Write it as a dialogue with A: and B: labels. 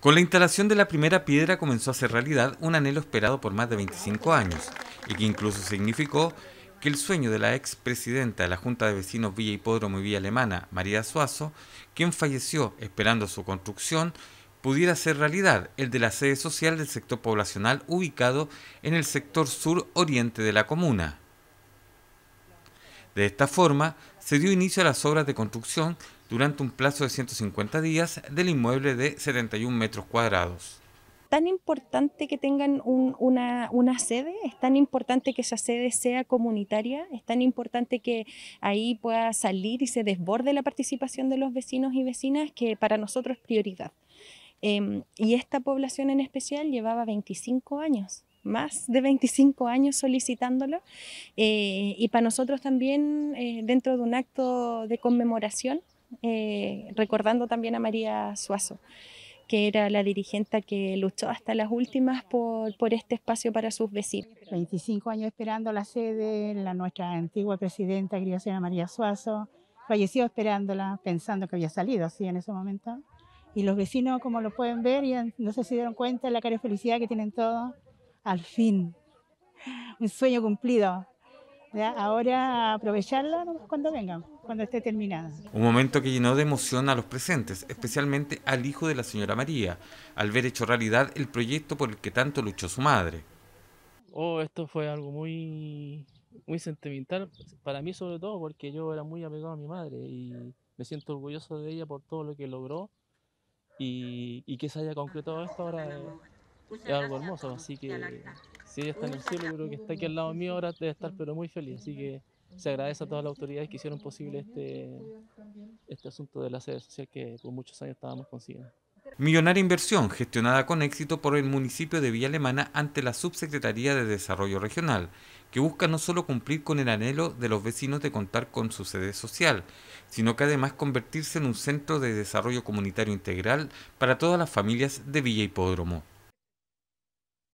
A: Con la instalación de la primera piedra comenzó a ser realidad un anhelo esperado por más de 25 años y que incluso significó que el sueño de la expresidenta de la Junta de Vecinos Villa Hipódromo y Villa Alemana, María Suazo, quien falleció esperando su construcción, pudiera ser realidad el de la sede social del sector poblacional ubicado en el sector sur-oriente de la comuna. De esta forma, se dio inicio a las obras de construcción durante un plazo de 150 días del inmueble de 71 metros cuadrados.
B: Tan importante que tengan una, una, sede, es tan importante que esa sede sea comunitaria, es tan importante que ahí pueda salir y se desborde la participación de los vecinos y vecinas que para nosotros es prioridad. Em, y esta población en especial llevaba 25 años más de 25 años solicitándolo eh, y para nosotros también eh, dentro de un acto de conmemoración eh, recordando también a María Suazo, que era la dirigente que luchó hasta las últimas por, por este espacio para sus vecinos. 25 años esperando la sede, la nuestra antigua
C: presidenta, querida María Suazo, falleció esperándola, pensando que había salido así en ese momento. Y los vecinos, como lo pueden ver, y no sé si dieron cuenta de la cara de felicidad que tienen todos, al fin, un sueño cumplido. Ahora aprovecharla cuando venga, cuando esté terminada.
A: Un momento que llenó de emoción a los presentes, especialmente al hijo de la señora María, al ver hecho realidad el proyecto por el que tanto luchó su madre.
D: Oh, esto fue algo muy, muy sentimental para mí sobre todo porque yo era muy apegado a mi madre y me siento orgulloso de ella por todo lo que logró y, que se haya concretado esto ahora es algo hermoso, así que si ella está en el cielo, creo que está aquí al lado mío ahora, debe estar pero muy feliz. Así que se agradece a todas las autoridades que hicieron posible este, este asunto de la sede social que por muchos años estábamos consiguiendo.
A: Millonaria Inversión, gestionada con éxito por el municipio de Villa Alemana ante la Subsecretaría de Desarrollo Regional, que busca no solo cumplir con el anhelo de los vecinos de contar con su sede social, sino que además convertirse en un centro de desarrollo comunitario integral para todas las familias de Villa Hipódromo.